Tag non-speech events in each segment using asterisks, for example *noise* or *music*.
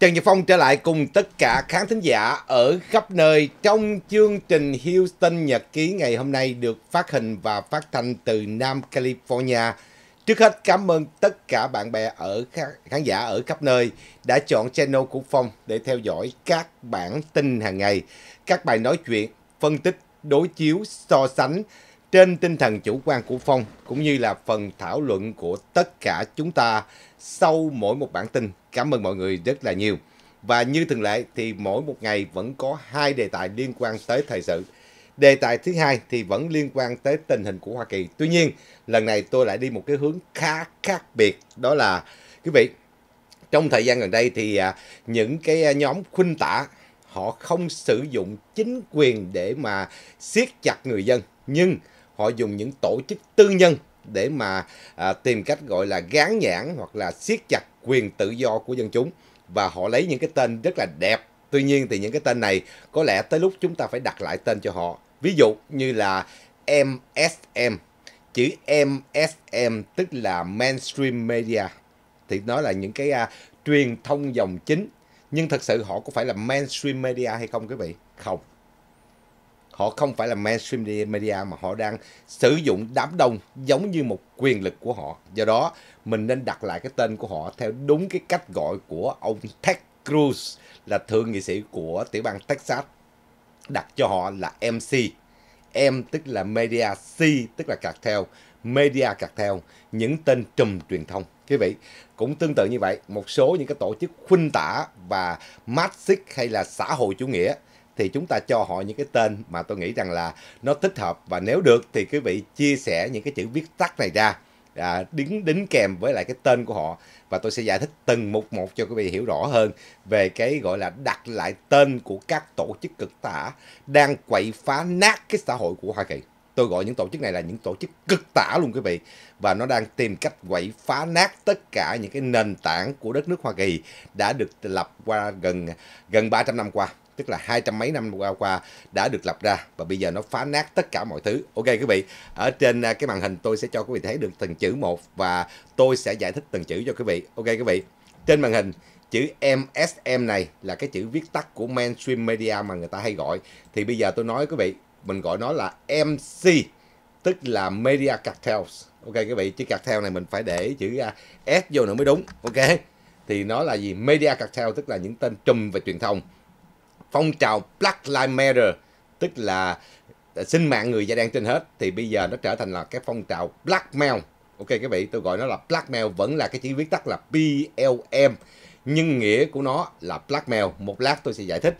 Trần Nhật Phong trở lại cùng tất cả khán thính giả ở khắp nơi trong chương trình Houston Nhật Ký ngày hôm nay được phát hình và phát thanh từ Nam California. Trước hết cảm ơn tất cả bạn bè ở khán giả ở khắp nơi đã chọn channel của Phong để theo dõi các bản tin hàng ngày, các bài nói chuyện, phân tích, đối chiếu, so sánh trên tinh thần chủ quan của Phong cũng như là phần thảo luận của tất cả chúng ta sau mỗi một bản tin. Cảm ơn mọi người rất là nhiều. Và như thường lệ thì mỗi một ngày vẫn có hai đề tài liên quan tới thời sự. Đề tài thứ hai thì vẫn liên quan tới tình hình của Hoa Kỳ. Tuy nhiên, lần này tôi lại đi một cái hướng khá khác biệt. Đó là, quý vị, trong thời gian gần đây thì à, những cái à, nhóm khuynh tả họ không sử dụng chính quyền để mà siết chặt người dân. Nhưng họ dùng những tổ chức tư nhân để mà à, tìm cách gọi là gán nhãn hoặc là siết chặt quyền tự do của dân chúng và họ lấy những cái tên rất là đẹp tuy nhiên thì những cái tên này có lẽ tới lúc chúng ta phải đặt lại tên cho họ ví dụ như là MSM chữ MSM tức là mainstream media thì nó là những cái uh, truyền thông dòng chính nhưng thật sự họ có phải là mainstream media hay không quý vị không họ không phải là mainstream media mà họ đang sử dụng đám đông giống như một quyền lực của họ do đó mình nên đặt lại cái tên của họ theo đúng cái cách gọi của ông Ted Cruz là thượng nghị sĩ của tiểu bang Texas đặt cho họ là MC M tức là media C tức là cartel media cartel những tên trùm truyền thông quý vị cũng tương tự như vậy một số những cái tổ chức khuynh tả và marxist hay là xã hội chủ nghĩa thì chúng ta cho họ những cái tên mà tôi nghĩ rằng là nó thích hợp và nếu được thì quý vị chia sẻ những cái chữ viết tắt này ra à, đính đính kèm với lại cái tên của họ và tôi sẽ giải thích từng một một cho quý vị hiểu rõ hơn về cái gọi là đặt lại tên của các tổ chức cực tả đang quậy phá nát cái xã hội của Hoa Kỳ. Tôi gọi những tổ chức này là những tổ chức cực tả luôn quý vị và nó đang tìm cách quậy phá nát tất cả những cái nền tảng của đất nước Hoa Kỳ đã được lập qua gần gần 300 năm qua tức là hai trăm mấy năm qua qua đã được lập ra và bây giờ nó phá nát tất cả mọi thứ ok quý vị ở trên à, cái màn hình tôi sẽ cho quý vị thấy được từng chữ một và tôi sẽ giải thích từng chữ cho quý vị ok quý vị trên màn hình chữ MSM này là cái chữ viết tắt của mainstream media mà người ta hay gọi thì bây giờ tôi nói quý vị mình gọi nó là MC tức là media cartels ok quý vị chữ cartel này mình phải để chữ à, S vô nữa mới đúng ok thì nó là gì media cartel tức là những tên trùm về truyền thông phong trào Black Lives Matter tức là ờ, sinh mạng người da đen trên hết thì bây giờ nó trở thành là cái phong trào blackmail ok các vị tôi gọi nó là blackmail vẫn là cái chữ viết tắt là blm nhưng nghĩa của nó là blackmail một lát tôi sẽ giải thích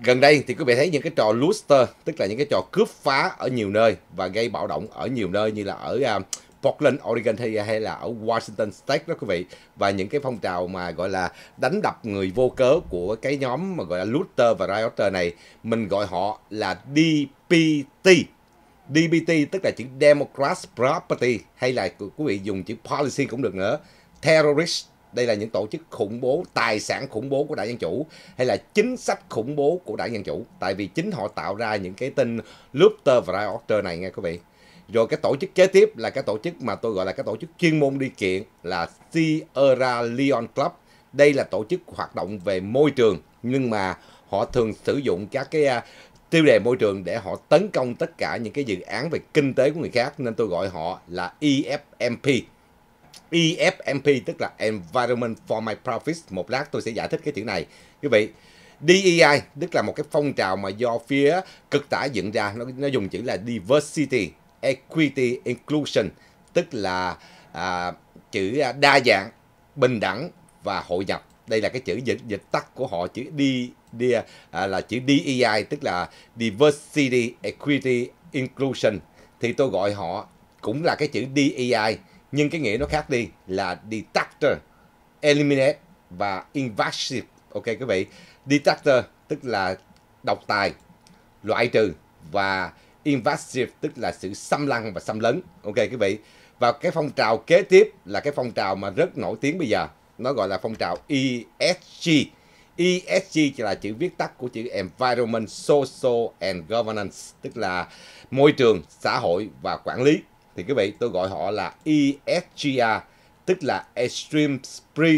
gần đây thì quý vị thấy những cái trò looster tức là những cái trò cướp phá ở nhiều nơi và gây bạo động ở nhiều nơi như là ở uh, Portland, Oregon hay, hay là ở Washington State đó quý vị và những cái phong trào mà gọi là đánh đập người vô cớ của cái nhóm mà gọi là looter và rioter này mình gọi họ là DPT dbt tức là chữ Democrat Property hay là quý vị dùng chữ Policy cũng được nữa Terrorist đây là những tổ chức khủng bố, tài sản khủng bố của đảng Dân Chủ hay là chính sách khủng bố của đảng Dân Chủ. Tại vì chính họ tạo ra những cái tin Looter và Rioter này nghe quý vị. Rồi cái tổ chức kế tiếp là cái tổ chức mà tôi gọi là cái tổ chức chuyên môn đi kiện là Sierra Leone Club. Đây là tổ chức hoạt động về môi trường nhưng mà họ thường sử dụng các cái uh, tiêu đề môi trường để họ tấn công tất cả những cái dự án về kinh tế của người khác nên tôi gọi họ là EFMP. EFMP tức là Environment for My Profits. Một lát tôi sẽ giải thích cái chữ này. Quý vị, DEI tức là một cái phong trào mà do phía cực tả dựng ra nó nó dùng chữ là diversity equity inclusion tức là à, chữ đa dạng bình đẳng và hội nhập đây là cái chữ dịch dịch tắt của họ chữ D, D à, là chữ DEI tức là diversity equity inclusion thì tôi gọi họ cũng là cái chữ DEI nhưng cái nghĩa nó khác đi là detector eliminate và invasive ok các vị detector tức là độc tài loại trừ và invasive tức là sự xâm lăng và xâm lấn ok quý vị và cái phong trào kế tiếp là cái phong trào mà rất nổi tiếng bây giờ nó gọi là phong trào ESG ESG là chữ viết tắt của chữ Environment, Social and Governance tức là môi trường, xã hội và quản lý thì quý vị tôi gọi họ là ESGR tức là Extreme Pre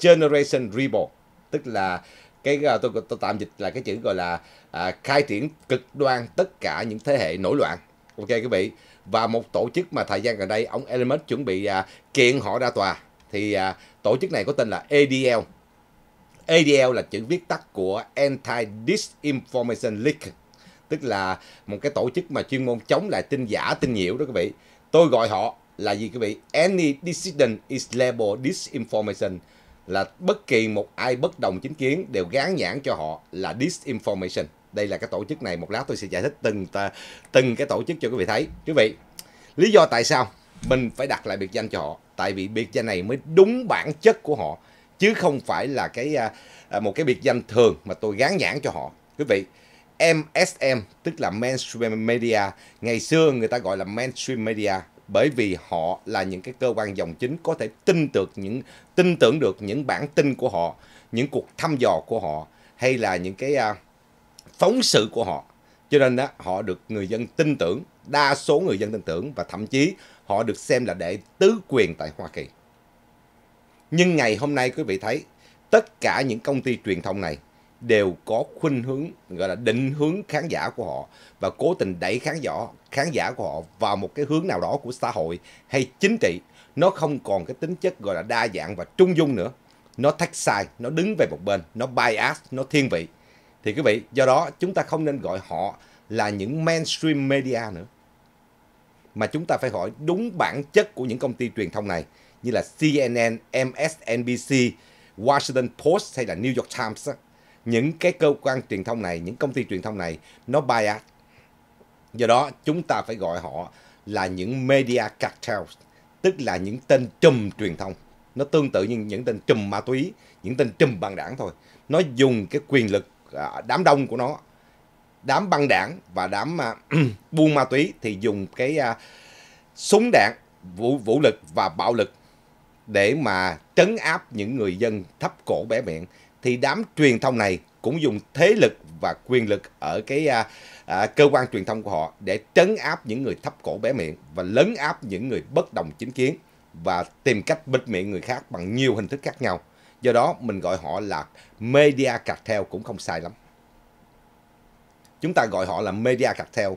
Generation Rebel tức là cái ờ, tôi tôi tạm dịch là cái chữ gọi là à, khai triển cực đoan tất cả những thế hệ nổi loạn ok quý vị và một tổ chức mà thời gian gần đây ông Elon chuẩn bị à, kiện họ ra tòa thì à, tổ chức này có tên là ADL ADL là chữ viết tắt của Anti Disinformation League tức là một cái tổ chức mà chuyên môn chống lại tin giả tin nhiễu đó quý vị tôi gọi họ là gì quý vị any dissident is labeled disinformation là bất kỳ một ai bất đồng chính kiến đều gán nhãn cho họ là disinformation. Đây là cái tổ chức này một lát tôi sẽ giải thích từng từng cái tổ chức cho quý vị thấy. Quý vị, lý do tại sao mình phải đặt lại biệt danh cho họ? Tại vì biệt danh này mới đúng bản chất của họ chứ không phải là cái à, à, một cái biệt danh thường mà tôi gán nhãn cho họ. Quý vị, MSM tức là mainstream media, ngày xưa người ta gọi là mainstream media bởi vì họ là những cái cơ quan dòng chính có thể tin được những tin tưởng được những bản tin của họ, những cuộc thăm dò của họ hay là những cái uh, phóng sự của họ. Cho nên đó, họ được người dân tin tưởng, đa số người dân tin tưởng và thậm chí họ được xem là đệ tứ quyền tại Hoa Kỳ. Nhưng ngày hôm nay quý vị thấy tất cả những công ty truyền thông này đều có khuynh hướng gọi là định hướng khán giả của họ và cố tình đẩy khán giả khán giả của họ vào một cái hướng nào đó của xã hội hay chính trị nó không còn cái tính chất gọi là đa dạng và trung dung nữa nó thách sai nó đứng về một bên nó bias nó thiên vị thì quý vị do đó chúng ta không nên gọi họ là những mainstream media nữa mà chúng ta phải hỏi đúng bản chất của những công ty truyền thông này như là CNN, MSNBC, Washington Post hay là New York Times những cái cơ quan truyền thông này, những công ty truyền thông này nó bias. Do đó chúng ta phải gọi họ là những media cartels, tức là những tên trùm truyền thông. Nó tương tự như những tên trùm ma túy, những tên trùm băng đảng thôi. Nó dùng cái quyền lực à, đám đông của nó, đám băng đảng và đám à, *clears throat* buôn ma túy thì dùng cái à, súng đạn, vũ, vũ lực và bạo lực để mà trấn áp những người dân thấp cổ bé miệng thì đám truyền thông này cũng dùng thế lực và quyền lực ở cái à, à, cơ quan truyền thông của họ để trấn áp những người thấp cổ bé miệng và lấn áp những người bất đồng chính kiến và tìm cách bịt miệng người khác bằng nhiều hình thức khác nhau. Do đó mình gọi họ là media cartel cũng không sai lắm. Chúng ta gọi họ là media cartel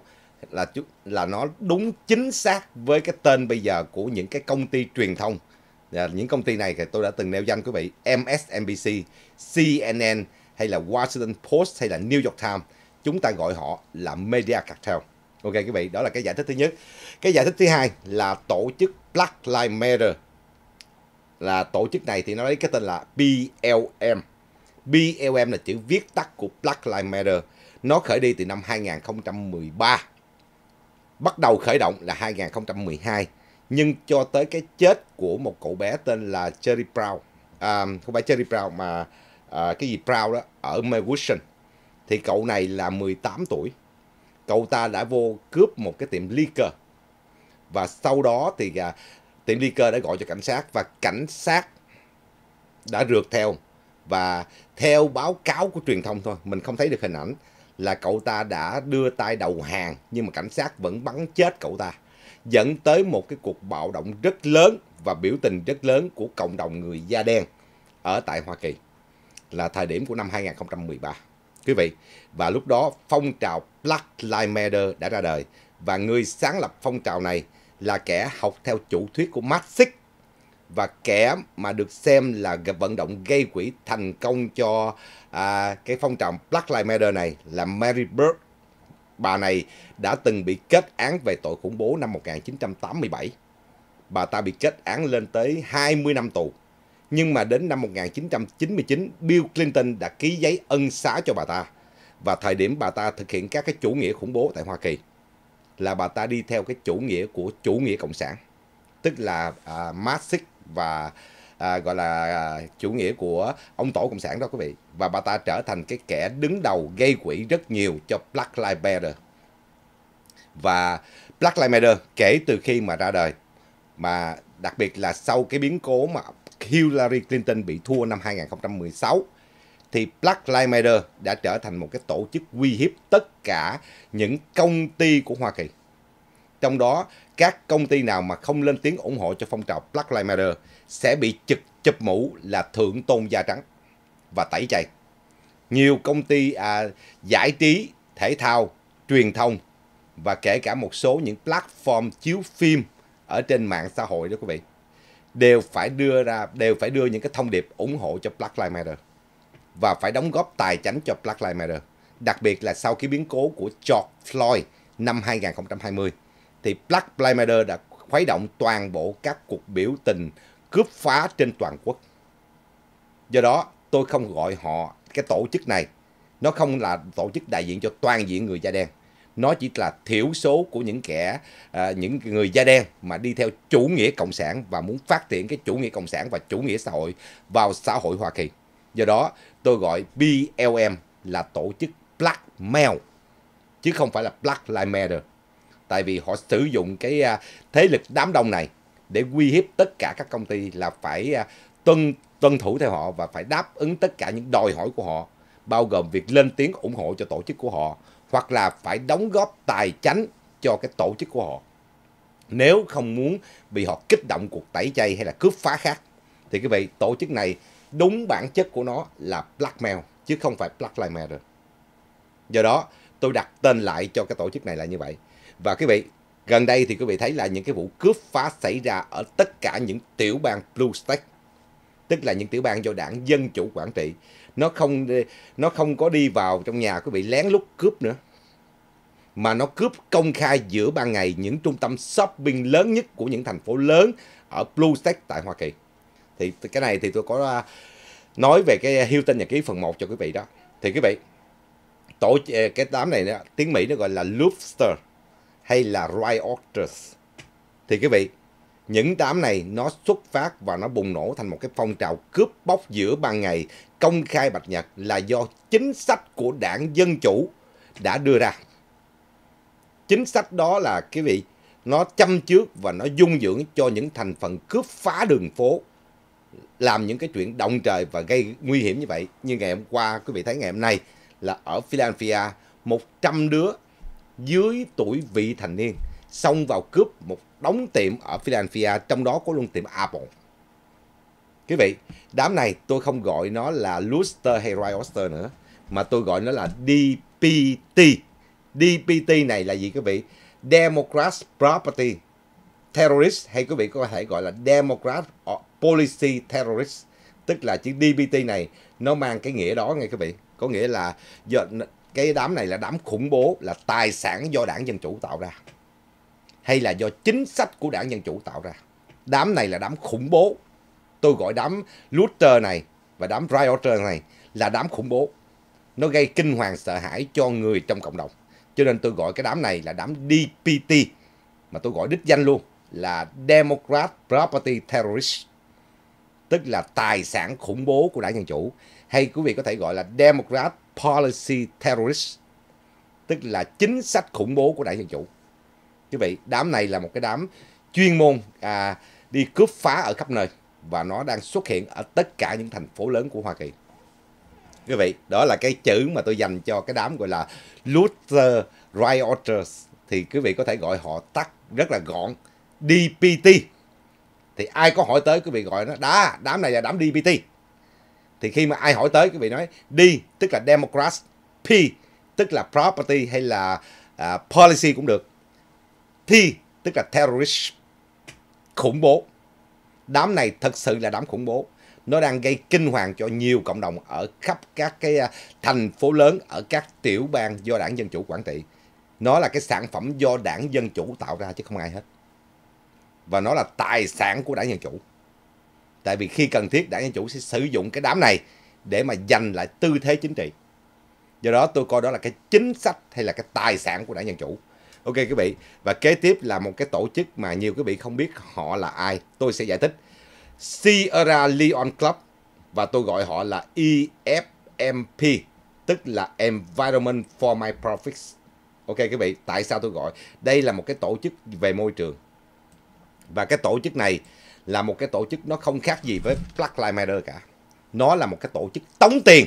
là là nó đúng chính xác với cái tên bây giờ của những cái công ty truyền thông à, những công ty này thì tôi đã từng nêu danh quý vị MSNBC, CNN hay là Washington Post hay là New York Times chúng ta gọi họ là media cartel ok quý vị đó là cái giải thích thứ nhất cái giải thích thứ hai là tổ chức Black Lives Matter là tổ chức này thì nó lấy cái tên là BLM BLM là chữ viết tắt của Black Lives Matter nó khởi đi từ năm 2013 bắt đầu khởi động là 2012 nhưng cho tới cái chết của một cậu bé tên là Cherry Brown à, không phải Cherry Brown mà à, cái gì Brown đó ở Medwishon thì cậu này là 18 tuổi cậu ta đã vô cướp một cái tiệm liquor và sau đó thì à, tiệm liquor đã gọi cho cảnh sát và cảnh sát đã rượt theo và theo báo cáo của truyền thông thôi mình không thấy được hình ảnh là cậu ta đã đưa tay đầu hàng nhưng mà cảnh sát vẫn bắn chết cậu ta dẫn tới một cái cuộc bạo động rất lớn và biểu tình rất lớn của cộng đồng người da đen ở tại Hoa Kỳ là thời điểm của năm 2013. Quý vị, và lúc đó phong trào Black Lives Matter đã ra đời và người sáng lập phong trào này là kẻ học theo chủ thuyết của Marxist và kẻ mà được xem là vận động gây quỹ thành công cho à, cái phong trào Black Lives Matter này là Mary Bird bà này đã từng bị kết án về tội khủng bố năm 1987. Bà ta bị kết án lên tới 20 năm tù. Nhưng mà đến năm 1999, Bill Clinton đã ký giấy ân xá cho bà ta. Và thời điểm bà ta thực hiện các cái chủ nghĩa khủng bố tại Hoa Kỳ là bà ta đi theo cái chủ nghĩa của chủ nghĩa cộng sản. Tức là uh, Marxist và à, gọi là à, chủ nghĩa của ông tổ cộng sản đó quý vị và bà ta trở thành cái kẻ đứng đầu gây quỹ rất nhiều cho Black Lives Matter và Black Lives Matter kể từ khi mà ra đời mà đặc biệt là sau cái biến cố mà Hillary Clinton bị thua năm 2016 thì Black Lives Matter đã trở thành một cái tổ chức uy hiếp tất cả những công ty của Hoa Kỳ. Trong đó, các công ty nào mà không lên tiếng ủng hộ cho phong trào Black Lives Matter sẽ bị chụp, chụp mũ là thượng tôn da trắng và tẩy chay. Nhiều công ty à, giải trí, thể thao, truyền thông và kể cả một số những platform chiếu phim ở trên mạng xã hội đó quý vị đều phải đưa ra đều phải đưa những cái thông điệp ủng hộ cho Black Lives Matter và phải đóng góp tài chính cho Black Lives Matter. Đặc biệt là sau khi biến cố của George Floyd năm 2020 thì Black Lives Matter đã khuấy động toàn bộ các cuộc biểu tình cướp phá trên toàn quốc. Do đó, tôi không gọi họ cái tổ chức này, nó không là tổ chức đại diện cho toàn diện người da đen. Nó chỉ là thiểu số của những kẻ, à, những người da đen mà đi theo chủ nghĩa cộng sản và muốn phát triển cái chủ nghĩa cộng sản và chủ nghĩa xã hội vào xã hội Hoa Kỳ. Do đó, tôi gọi BLM là tổ chức Black Male, chứ không phải là Black Lives Matter. Tại vì họ sử dụng cái à, thế lực đám đông này để uy hiếp tất cả các công ty là phải à, tuân tuân thủ theo họ và phải đáp ứng tất cả những đòi hỏi của họ bao gồm việc lên tiếng ủng hộ cho tổ chức của họ hoặc là phải đóng góp tài chánh cho cái tổ chức của họ nếu không muốn bị họ kích động cuộc tẩy chay hay là cướp phá khác thì quý vị tổ chức này đúng bản chất của nó là blackmail chứ không phải black lives matter do đó tôi đặt tên lại cho cái tổ chức này là như vậy và quý vị Gần đây thì quý vị thấy là những cái vụ cướp phá xảy ra ở tất cả những tiểu bang Blue State, tức là những tiểu bang do đảng Dân Chủ quản trị. Nó không nó không có đi vào trong nhà quý vị lén lút cướp nữa, mà nó cướp công khai giữa ban ngày những trung tâm shopping lớn nhất của những thành phố lớn ở Blue State tại Hoa Kỳ. Thì cái này thì tôi có à, nói về cái Hilton nhật ký phần 1 cho quý vị đó. Thì quý vị, tổ cái đám này tiếng Mỹ nó gọi là Lobster hay là rioters. Thì quý vị, những đám này nó xuất phát và nó bùng nổ thành một cái phong trào cướp bóc giữa ban ngày công khai bạch nhật là do chính sách của đảng Dân Chủ đã đưa ra. Chính sách đó là quý vị, nó chăm trước và nó dung dưỡng cho những thành phần cướp phá đường phố làm những cái chuyện động trời và gây nguy hiểm như vậy. Như ngày hôm qua, quý vị thấy ngày hôm nay là ở Philadelphia, 100 đứa dưới tuổi vị thành niên xông vào cướp một đống tiệm ở Philadelphia, trong đó có luôn tiệm Apple. Quý vị, đám này tôi không gọi nó là Luster hay Rioster nữa, mà tôi gọi nó là DPT. DPT này là gì quý vị? Democrat Property Terrorist hay quý vị có thể gọi là Democrat Policy Terrorist. Tức là chữ DPT này nó mang cái nghĩa đó nghe quý vị. Có nghĩa là giờ cái đám này là đám khủng bố là tài sản do đảng Dân Chủ tạo ra hay là do chính sách của đảng Dân Chủ tạo ra. Đám này là đám khủng bố. Tôi gọi đám looter này và đám rioter này là đám khủng bố. Nó gây kinh hoàng sợ hãi cho người trong cộng đồng. Cho nên tôi gọi cái đám này là đám DPT mà tôi gọi đích danh luôn là Democrat Property Terrorist tức là tài sản khủng bố của đảng Dân Chủ hay quý vị có thể gọi là Democrat policy terrorist tức là chính sách khủng bố của đảng dân chủ quý vị đám này là một cái đám chuyên môn à, đi cướp phá ở khắp nơi và nó đang xuất hiện ở tất cả những thành phố lớn của Hoa Kỳ quý vị đó là cái chữ mà tôi dành cho cái đám gọi là Luther rioters thì quý vị có thể gọi họ tắt rất là gọn DPT thì ai có hỏi tới quý vị gọi nó đá đám này là đám DPT thì khi mà ai hỏi tới quý vị nói D tức là Democrat, P tức là property hay là uh, policy cũng được. T tức là terrorist, khủng bố. Đám này thật sự là đám khủng bố. Nó đang gây kinh hoàng cho nhiều cộng đồng ở khắp các cái à, thành phố lớn ở các tiểu bang do đảng Dân Chủ quản trị. Nó là cái sản phẩm do đảng Dân Chủ tạo ra chứ không ai hết. Và nó là tài sản của đảng Dân Chủ tại vì khi cần thiết đảng Dân Chủ sẽ sử dụng cái đám này để mà giành lại tư thế chính trị. Do đó tôi coi đó là cái chính sách hay là cái tài sản của đảng Dân Chủ. Ok quý vị, và kế tiếp là một cái tổ chức mà nhiều quý vị không biết họ là ai. Tôi sẽ giải thích. Sierra Leone Club và tôi gọi họ là EFMP, tức là Environment for My Profits. Ok quý vị, tại sao tôi gọi? Đây là một cái tổ chức về môi trường. Và cái tổ chức này là một cái tổ chức nó không khác gì với Black Lives Matter cả. Nó là một cái tổ chức tống tiền.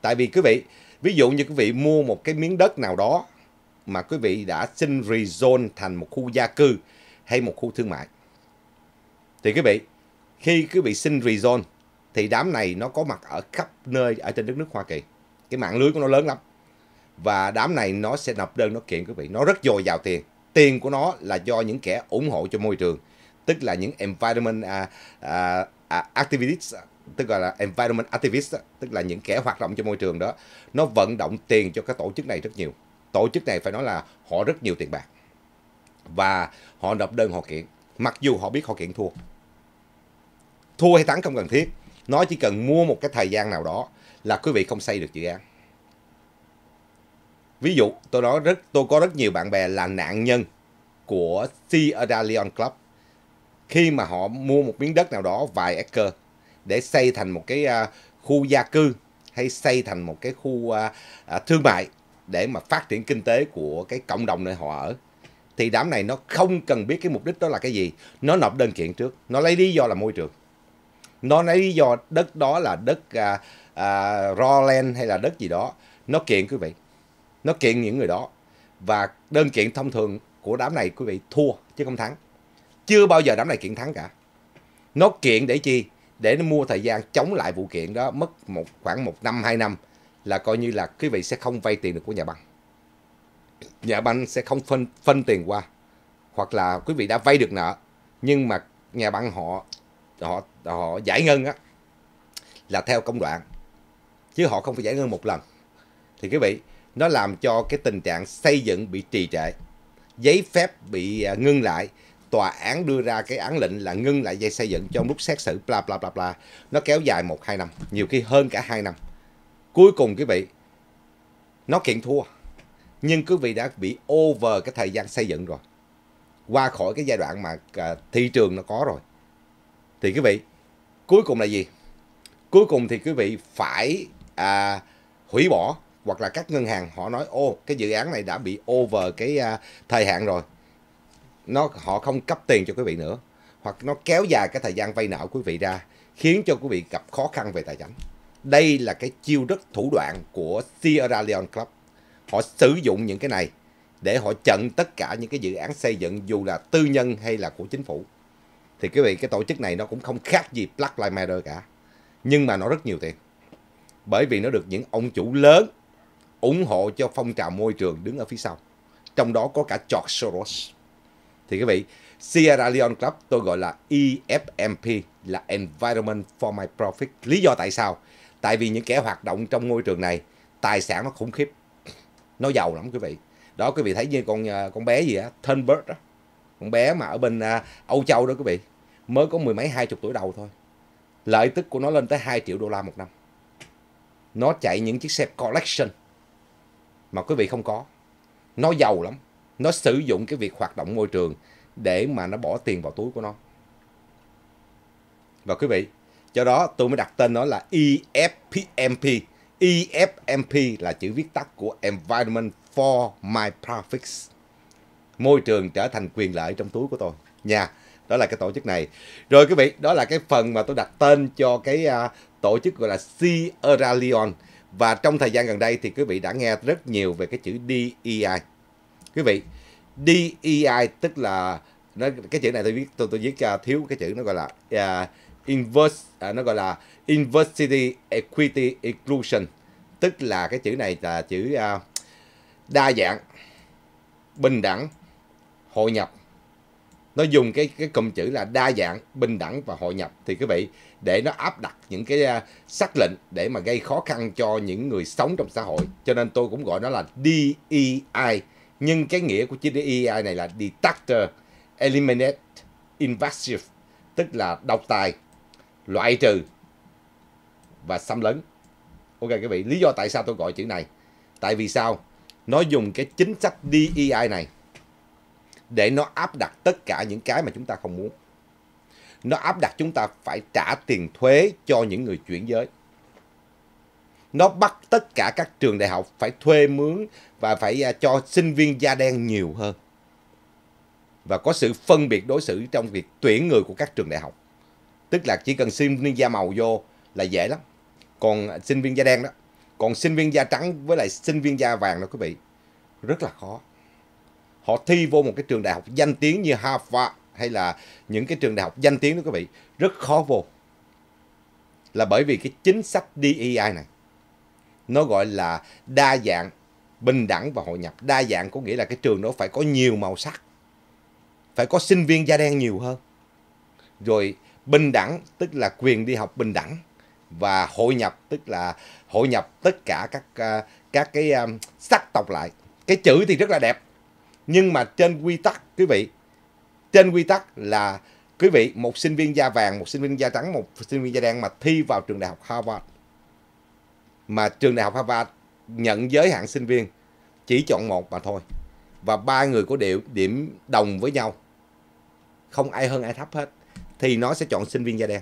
Tại vì quý vị, ví dụ như quý vị mua một cái miếng đất nào đó mà quý vị đã xin rezone thành một khu gia cư hay một khu thương mại. Thì quý vị, khi quý vị xin rezone thì đám này nó có mặt ở khắp nơi ở trên đất nước Hoa Kỳ. Cái mạng lưới của nó lớn lắm. Và đám này nó sẽ nộp đơn nó kiện quý vị. Nó rất dồi dào tiền. Tiền của nó là do những kẻ ủng hộ cho môi trường tức là những environment à, à, à, tức gọi là environment activists tức là những kẻ hoạt động cho môi trường đó nó vận động tiền cho các tổ chức này rất nhiều tổ chức này phải nói là họ rất nhiều tiền bạc và họ nộp đơn họ kiện mặc dù họ biết họ kiện thua thua hay thắng không cần thiết nó chỉ cần mua một cái thời gian nào đó là quý vị không xây được dự án ví dụ tôi nói rất tôi có rất nhiều bạn bè là nạn nhân của Sierra Leone Club khi mà họ mua một miếng đất nào đó vài acre để xây thành một cái à, khu gia cư hay xây thành một cái khu à, à, thương mại để mà phát triển kinh tế của cái cộng đồng nơi họ ở thì đám này nó không cần biết cái mục đích đó là cái gì nó nộp đơn kiện trước nó lấy lý do là môi trường nó lấy lý do đất đó là đất uh, uh, raw land hay là đất gì đó nó kiện quý vị nó kiện những người đó và đơn kiện thông thường của đám này quý vị thua chứ không thắng chưa bao giờ đám này kiện thắng cả nó kiện để chi để nó mua thời gian chống lại vụ kiện đó mất một khoảng một năm hai năm là coi như là quý vị sẽ không vay tiền được của nhà băng nhà băng sẽ không phân phân tiền qua hoặc là quý vị đã vay được nợ nhưng mà nhà băng họ họ họ giải ngân á là theo công đoạn chứ họ không phải giải ngân một lần thì quý vị nó làm cho cái tình trạng xây dựng bị trì trệ giấy phép bị à, ngưng lại tòa án đưa ra cái án lệnh là ngưng lại dây xây dựng trong lúc xét xử bla bla bla bla nó kéo dài một hai năm nhiều khi hơn cả hai năm cuối cùng quý vị nó kiện thua nhưng quý vị đã bị over cái thời gian xây dựng rồi qua khỏi cái giai đoạn mà à, thị trường nó có rồi thì quý vị cuối cùng là gì cuối cùng thì quý vị phải à, hủy bỏ hoặc là các ngân hàng họ nói ô cái dự án này đã bị over cái à, thời hạn rồi nó họ không cấp tiền cho quý vị nữa hoặc nó kéo dài cái thời gian vay nợ quý vị ra khiến cho quý vị gặp khó khăn về tài chính. Đây là cái chiêu rất thủ đoạn của Sierra Leone Club. Họ sử dụng những cái này để họ chặn tất cả những cái dự án xây dựng dù là tư nhân hay là của chính phủ. Thì quý vị cái tổ chức này nó cũng không khác gì Black Lives Matter cả. Nhưng mà nó rất nhiều tiền. Bởi vì nó được những ông chủ lớn ủng hộ cho phong trào môi trường đứng ở phía sau. Trong đó có cả George Soros thì quý vị Sierra Leone Club tôi gọi là EFMP là Environment for My Profit lý do tại sao tại vì những kẻ hoạt động trong môi trường này tài sản nó khủng khiếp nó giàu lắm quý vị đó quý vị thấy như con à, con bé gì á Thunberg đó con bé mà ở bên à, Âu Châu đó quý vị mới có mười mấy hai chục tuổi đầu thôi lợi tức của nó lên tới 2 triệu đô la một năm nó chạy những chiếc xe collection mà quý vị không có nó giàu lắm nó sử dụng cái việc hoạt động môi trường để mà nó bỏ tiền vào túi của nó và quý vị do đó tôi mới đặt tên nó là EFPMP EFMP là chữ viết tắt của Environment for My Profits môi trường trở thành quyền lợi trong túi của tôi nha đó là cái tổ chức này rồi quý vị đó là cái phần mà tôi đặt tên cho cái uh, tổ chức gọi là Sierra Leone và trong thời gian gần đây thì quý vị đã nghe rất nhiều về cái chữ DEI quý vị DEI tức là nó cái chữ này tôi viết tôi tôi viết uh, thiếu cái chữ nó gọi là uh, inverse uh, nó gọi là diversity equity inclusion tức là cái chữ này là chữ uh, đa dạng bình đẳng hội nhập nó dùng cái cái cụm chữ là đa dạng bình đẳng và hội nhập thì quý vị để nó áp đặt những cái uh, xác lệnh để mà gây khó khăn cho những người sống trong xã hội cho nên tôi cũng gọi nó là DEI nhưng cái nghĩa của chữ DEI này là Detector Eliminate Invasive, tức là độc tài, loại trừ và xâm lấn. Ok quý vị, lý do tại sao tôi gọi chữ này? Tại vì sao? Nó dùng cái chính sách DEI này để nó áp đặt tất cả những cái mà chúng ta không muốn. Nó áp đặt chúng ta phải trả tiền thuế cho những người chuyển giới nó bắt tất cả các trường đại học phải thuê mướn và phải à, cho sinh viên da đen nhiều hơn. Và có sự phân biệt đối xử trong việc tuyển người của các trường đại học. Tức là chỉ cần sinh viên da màu vô là dễ lắm. Còn sinh viên da đen đó, còn sinh viên da trắng với lại sinh viên da vàng đó quý vị, rất là khó. Họ thi vô một cái trường đại học danh tiếng như Harvard hay là những cái trường đại học danh tiếng đó quý vị, rất khó vô. Là bởi vì cái chính sách DEI này nó gọi là đa dạng bình đẳng và hội nhập đa dạng có nghĩa là cái trường đó phải có nhiều màu sắc phải có sinh viên da đen nhiều hơn rồi bình đẳng tức là quyền đi học bình đẳng và hội nhập tức là hội nhập tất cả các à, các cái um, sắc tộc lại cái chữ thì rất là đẹp nhưng mà trên quy tắc quý vị trên quy tắc là quý vị một sinh viên da vàng một sinh viên da trắng một sinh viên da đen mà thi vào trường đại học Harvard mà trường đại học Harvard nhận giới hạn sinh viên chỉ chọn một mà thôi và ba người có điểm điểm đồng với nhau không ai hơn ai thấp hết thì nó sẽ chọn sinh viên da đen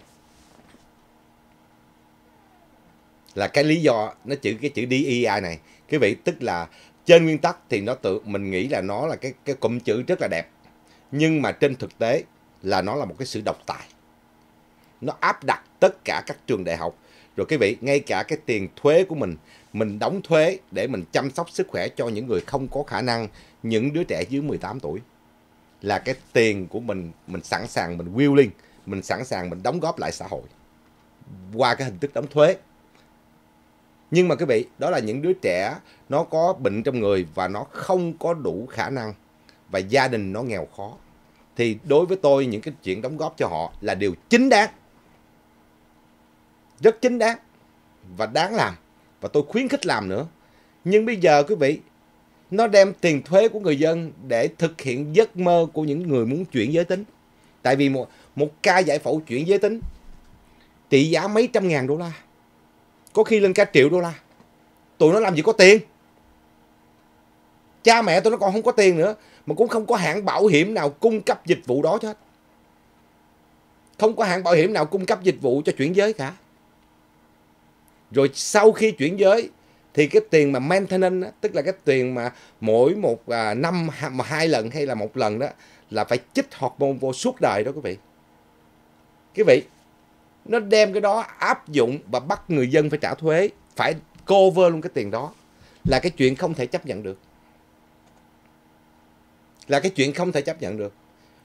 là cái lý do nó chữ cái chữ DEI này cái vị tức là trên nguyên tắc thì nó tự mình nghĩ là nó là cái cái cụm chữ rất là đẹp nhưng mà trên thực tế là nó là một cái sự độc tài nó áp đặt tất cả các trường đại học rồi quý vị, ngay cả cái tiền thuế của mình, mình đóng thuế để mình chăm sóc sức khỏe cho những người không có khả năng, những đứa trẻ dưới 18 tuổi. Là cái tiền của mình, mình sẵn sàng, mình willing, mình sẵn sàng, mình đóng góp lại xã hội. Qua cái hình thức đóng thuế. Nhưng mà quý vị, đó là những đứa trẻ nó có bệnh trong người và nó không có đủ khả năng và gia đình nó nghèo khó thì đối với tôi những cái chuyện đóng góp cho họ là điều chính đáng rất chính đáng và đáng làm và tôi khuyến khích làm nữa. Nhưng bây giờ quý vị, nó đem tiền thuế của người dân để thực hiện giấc mơ của những người muốn chuyển giới tính. Tại vì một, một ca giải phẫu chuyển giới tính trị giá mấy trăm ngàn đô la. Có khi lên cả triệu đô la. Tụi nó làm gì có tiền. Cha mẹ tụi nó còn không có tiền nữa. Mà cũng không có hãng bảo hiểm nào cung cấp dịch vụ đó chứ hết. Không có hãng bảo hiểm nào cung cấp dịch vụ cho chuyển giới cả. Rồi sau khi chuyển giới thì cái tiền mà maintenance tức là cái tiền mà mỗi một à, năm mà hai lần hay là một lần đó là phải chích môn vô suốt đời đó quý vị. Quý vị, nó đem cái đó áp dụng và bắt người dân phải trả thuế, phải cover luôn cái tiền đó là cái chuyện không thể chấp nhận được. Là cái chuyện không thể chấp nhận được.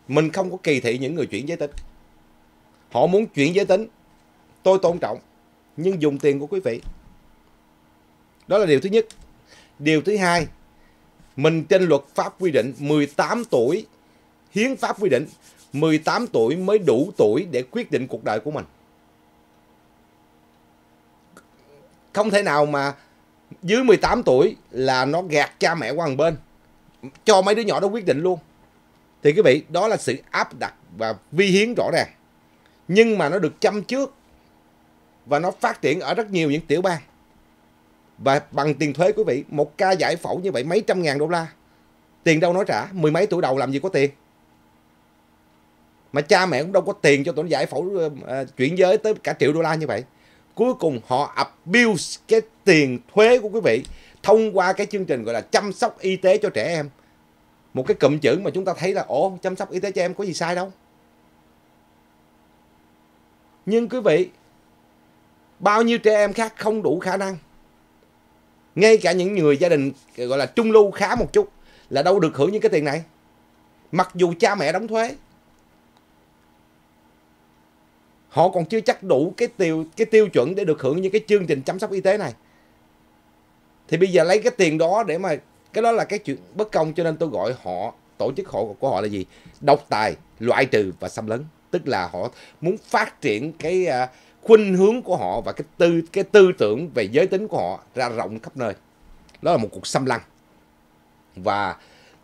Mình không có kỳ thị những người chuyển giới tính. Họ muốn chuyển giới tính, tôi tôn trọng nhưng dùng tiền của quý vị. Đó là điều thứ nhất. Điều thứ hai, mình trên luật pháp quy định 18 tuổi, hiến pháp quy định 18 tuổi mới đủ tuổi để quyết định cuộc đời của mình. Không thể nào mà dưới 18 tuổi là nó gạt cha mẹ qua một bên cho mấy đứa nhỏ đó quyết định luôn. Thì quý vị, đó là sự áp đặt và vi hiến rõ ràng. Nhưng mà nó được chăm trước và nó phát triển ở rất nhiều những tiểu bang. Và bằng tiền thuế quý vị, một ca giải phẫu như vậy mấy trăm ngàn đô la. Tiền đâu nói trả, mười mấy tuổi đầu làm gì có tiền. Mà cha mẹ cũng đâu có tiền cho tụi nó giải phẫu uh, chuyển giới tới cả triệu đô la như vậy. Cuối cùng họ abuse cái tiền thuế của quý vị thông qua cái chương trình gọi là chăm sóc y tế cho trẻ em. Một cái cụm chữ mà chúng ta thấy là ồ chăm sóc y tế cho em có gì sai đâu. Nhưng quý vị bao nhiêu trẻ em khác không đủ khả năng ngay cả những người gia đình gọi là trung lưu khá một chút là đâu được hưởng những cái tiền này mặc dù cha mẹ đóng thuế họ còn chưa chắc đủ cái tiêu cái tiêu chuẩn để được hưởng những cái chương trình chăm sóc y tế này thì bây giờ lấy cái tiền đó để mà cái đó là cái chuyện bất công cho nên tôi gọi họ tổ chức họ của họ là gì độc tài loại trừ và xâm lấn tức là họ muốn phát triển cái à, khuynh hướng của họ và cái tư cái tư tưởng về giới tính của họ ra rộng khắp nơi. Đó là một cuộc xâm lăng. Và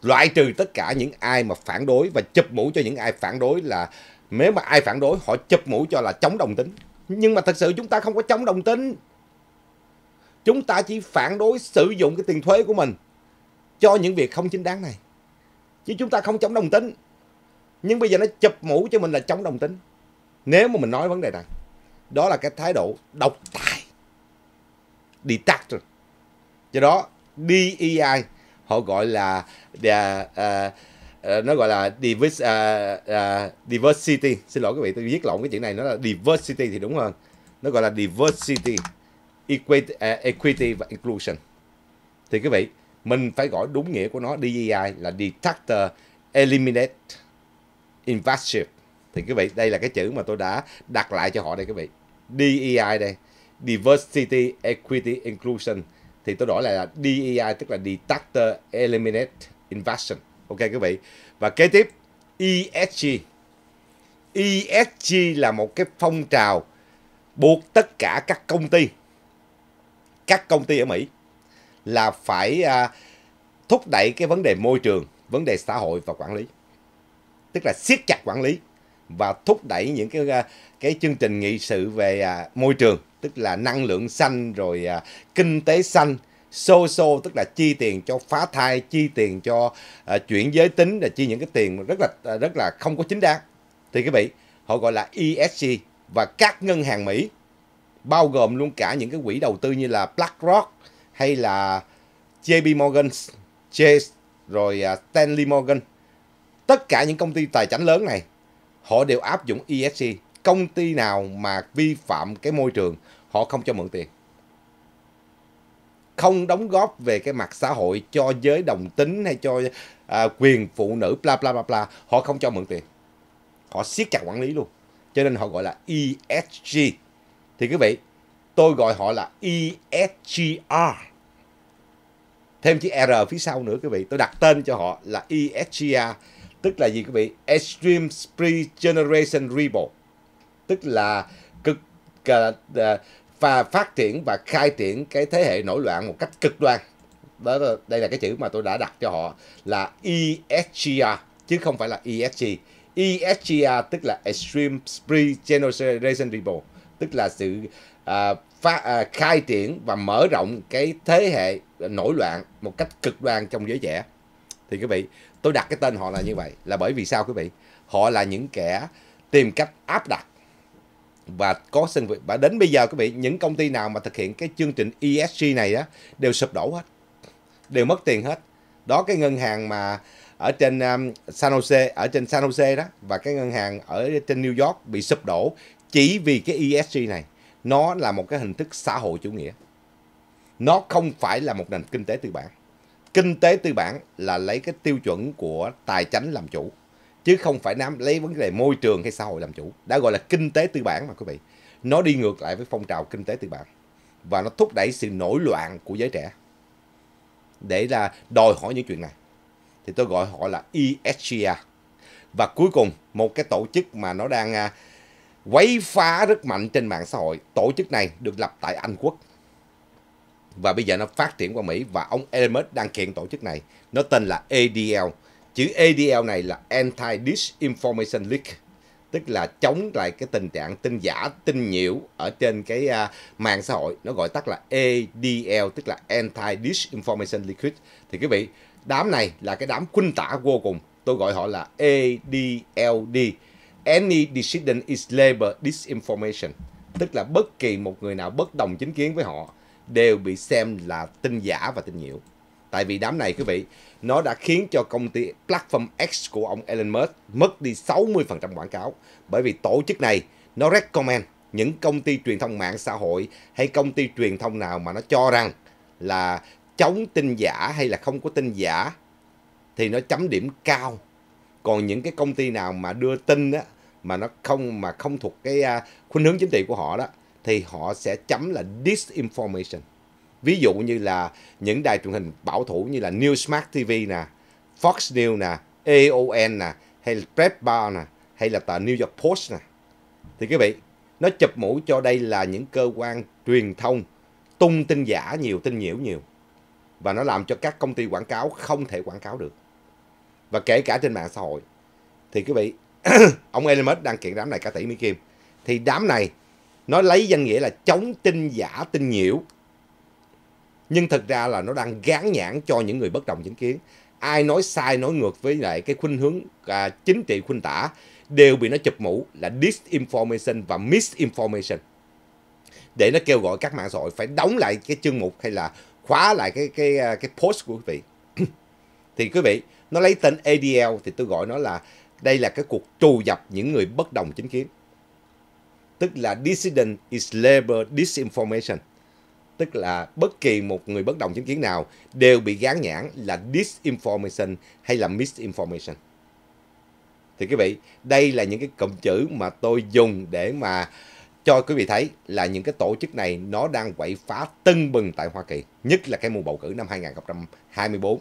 loại trừ tất cả những ai mà phản đối và chụp mũ cho những ai phản đối là nếu mà ai phản đối họ chụp mũ cho là chống đồng tính. Nhưng mà thật sự chúng ta không có chống đồng tính. Chúng ta chỉ phản đối sử dụng cái tiền thuế của mình cho những việc không chính đáng này. Chứ chúng ta không chống đồng tính. Nhưng bây giờ nó chụp mũ cho mình là chống đồng tính. Nếu mà mình nói vấn đề này. Đó là cái thái độ độc tài. Detactor. Do đó DEI họ gọi là uh, uh, nó gọi là diverse, uh, uh, diversity xin lỗi các vị tôi viết lộn cái chữ này nó là diversity thì đúng hơn nó gọi là diversity equity, uh, equity và inclusion thì quý vị mình phải gọi đúng nghĩa của nó DEI là detector eliminate invasive thì quý vị đây là cái chữ mà tôi đã đặt lại cho họ đây quý vị DEI đây Diversity Equity Inclusion thì tôi đổi lại là DEI tức là Detector Eliminate Invasion ok quý vị và kế tiếp ESG ESG là một cái phong trào buộc tất cả các công ty các công ty ở Mỹ là phải à, thúc đẩy cái vấn đề môi trường, vấn đề xã hội và quản lý. Tức là siết chặt quản lý và thúc đẩy những cái à, cái chương trình nghị sự về à, môi trường tức là năng lượng xanh rồi à, kinh tế xanh xô xô tức là chi tiền cho phá thai chi tiền cho à, chuyển giới tính là chi những cái tiền rất là à, rất là không có chính đáng thì quý vị họ gọi là ESG và các ngân hàng Mỹ bao gồm luôn cả những cái quỹ đầu tư như là BlackRock hay là JP Morgan Chase rồi à, Stanley Morgan tất cả những công ty tài chính lớn này họ đều áp dụng ESG công ty nào mà vi phạm cái môi trường họ không cho mượn tiền không đóng góp về cái mặt xã hội cho giới đồng tính hay cho à, quyền phụ nữ bla bla bla bla họ không cho mượn tiền họ siết chặt quản lý luôn cho nên họ gọi là ESG thì quý vị tôi gọi họ là ESGR thêm chữ R phía sau nữa quý vị tôi đặt tên cho họ là ESGR tức là gì quý vị extreme speed generation ripple tức là cực và à, phát triển và khai triển cái thế hệ nổi loạn một cách cực đoan đó là, đây là cái chữ mà tôi đã đặt cho họ là ESGR chứ không phải là ESG ESGR tức là Extreme Spree Generation Ripple tức là sự uh, à, phát, uh, à, khai triển và mở rộng cái thế hệ nổi loạn một cách cực đoan trong giới trẻ thì quý vị tôi đặt cái tên họ là như vậy là bởi vì sao quý vị họ là những kẻ tìm cách áp đặt và có sinh việc và đến bây giờ quý vị những công ty nào mà thực hiện cái chương trình ESG này đó đều sụp đổ hết đều mất tiền hết đó cái ngân hàng mà ở trên um, San Jose ở trên San Jose đó và cái ngân hàng ở trên New York bị sụp đổ chỉ vì cái ESG này nó là một cái hình thức xã hội chủ nghĩa nó không phải là một nền kinh tế tư bản kinh tế tư bản là lấy cái tiêu chuẩn của tài chính làm chủ chứ không phải nắm lấy vấn đề môi trường hay xã hội làm chủ đã gọi là kinh tế tư bản mà quý vị nó đi ngược lại với phong trào kinh tế tư bản và nó thúc đẩy sự nổi loạn của giới trẻ để là đòi hỏi những chuyện này thì tôi gọi họ là ESGA và cuối cùng một cái tổ chức mà nó đang à, quấy phá rất mạnh trên mạng xã hội tổ chức này được lập tại Anh Quốc và bây giờ nó phát triển qua Mỹ và ông Elon đang kiện tổ chức này. Nó tên là ADL. Chữ ADL này là Anti Disinformation Leak tức là chống lại cái tình trạng tin giả, tin nhiễu ở trên cái uh, mạng xã hội, nó gọi tắt là ADL tức là Anti Disinformation Leak. Thì quý vị, đám này là cái đám quân tả vô cùng, tôi gọi họ là ADLD. Any decision is labor disinformation, tức là bất kỳ một người nào bất đồng chính kiến với họ đều bị xem là tin giả và tin nhiễu. Tại vì đám này quý vị, nó đã khiến cho công ty Platform X của ông Elon Musk mất đi 60% quảng cáo. Bởi vì tổ chức này nó recommend những công ty truyền thông mạng xã hội hay công ty truyền thông nào mà nó cho rằng là chống tin giả hay là không có tin giả thì nó chấm điểm cao. Còn những cái công ty nào mà đưa tin á mà nó không mà không thuộc cái à, khuynh hướng chính trị của họ đó thì họ sẽ chấm là disinformation. Ví dụ như là những đài truyền hình bảo thủ như là Newsmax TV nè, Fox News nè, AON nè, hay là Press Bar nè, hay là tờ New York Post nè. Thì quý vị, nó chụp mũ cho đây là những cơ quan truyền thông tung tin giả nhiều, tin nhiễu nhiều. Và nó làm cho các công ty quảng cáo không thể quảng cáo được. Và kể cả trên mạng xã hội. Thì quý vị, *clears throat* ông Elon Musk đang kiện đám này cả tỷ Mỹ Kim. Thì đám này nó lấy danh nghĩa là chống tin giả tin nhiễu. Nhưng thực ra là nó đang gán nhãn cho những người bất đồng chính kiến. Ai nói sai nói ngược với lại cái khuynh hướng à, chính trị khuynh tả đều bị nó chụp mũ là disinformation và misinformation. Để nó kêu gọi các mạng xã hội phải đóng lại cái chương mục hay là khóa lại cái cái à, cái post của quý vị. *clears throat* thì quý vị, nó lấy tên ADL thì tôi gọi nó là đây là cái cuộc trù dập những người bất đồng chính kiến tức là dissident is labor disinformation tức là bất kỳ một người bất đồng chính kiến nào đều bị gán nhãn là disinformation hay là misinformation thì quý vị đây là những cái cụm chữ mà tôi dùng để mà cho quý vị thấy là những cái tổ chức này nó đang quậy phá tưng bừng tại Hoa Kỳ, nhất là cái mùa bầu cử năm 2024.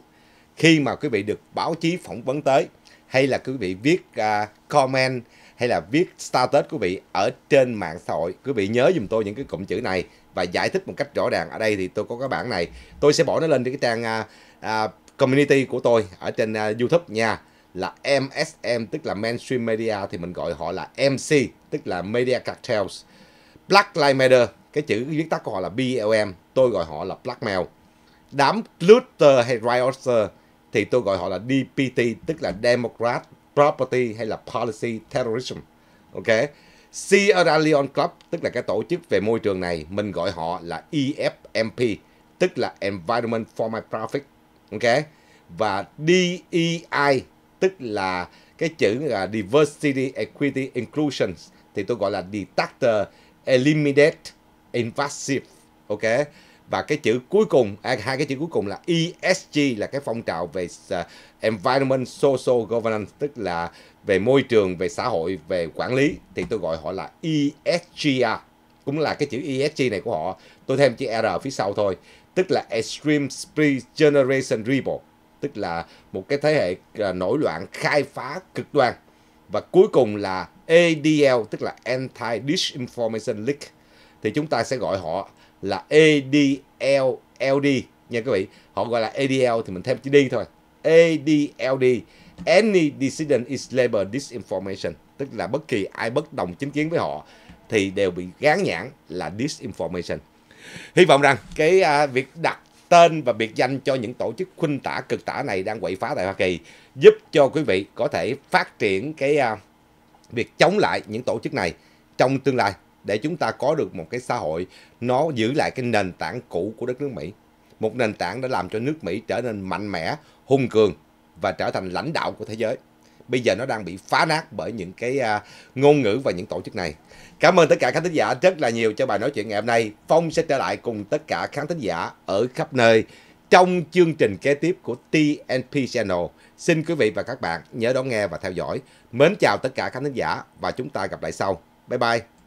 Khi mà quý vị được báo chí phỏng vấn tới hay là quý vị viết uh, comment hay là viết status của vị ở trên mạng xã hội quý vị nhớ dùm tôi những cái cụm chữ này và giải thích một cách rõ ràng ở đây thì tôi có cái bảng này tôi sẽ bỏ nó lên cái trang uh, community của tôi ở trên uh, youtube nha là MSM tức là mainstream media thì mình gọi họ là MC tức là media cartels Black Lives Matter cái chữ viết tắt của họ là BLM tôi gọi họ là blackmail đám looter hay rioter thì tôi gọi họ là DPT tức là Democrat property hay là policy terrorism. Ok. Sierra Leone Club tức là cái tổ chức về môi trường này mình gọi họ là EFMP tức là Environment for My Profit. Ok. Và DEI tức là cái chữ là Diversity Equity Inclusion thì tôi gọi là Detector Eliminate Invasive. Ok và cái chữ cuối cùng à, hai cái chữ cuối cùng là ESG là cái phong trào về uh, environment social governance tức là về môi trường về xã hội về quản lý thì tôi gọi họ là ESGR cũng là cái chữ ESG này của họ tôi thêm chữ R phía sau thôi tức là Extreme Speed Generation Rebel tức là một cái thế hệ à, nổi loạn khai phá cực đoan và cuối cùng là ADL tức là Anti Disinformation Leak thì chúng ta sẽ gọi họ là ADLLD nha các vị. Họ gọi là ADL thì mình thêm chữ D thôi. ADLD Any decision is labeled disinformation tức là bất kỳ ai bất đồng chính kiến với họ thì đều bị gán nhãn là disinformation. Hy vọng rằng cái à, việc đặt tên và biệt danh cho những tổ chức khuynh tả cực tả này đang quậy phá tại Hoa Kỳ giúp cho quý vị có thể phát triển cái à, việc chống lại những tổ chức này trong tương lai để chúng ta có được một cái xã hội nó giữ lại cái nền tảng cũ của đất nước Mỹ. Một nền tảng đã làm cho nước Mỹ trở nên mạnh mẽ, hung cường và trở thành lãnh đạo của thế giới. Bây giờ nó đang bị phá nát bởi những cái à, ngôn ngữ và những tổ chức này. Cảm ơn tất cả khán thính giả rất là nhiều cho bài nói chuyện ngày hôm nay. Phong sẽ trở lại cùng tất cả khán thính giả ở khắp nơi trong chương trình kế tiếp của TNP Channel. Xin quý vị và các bạn nhớ đón nghe và theo dõi. Mến chào tất cả khán thính giả và chúng ta gặp lại sau. Bye bye.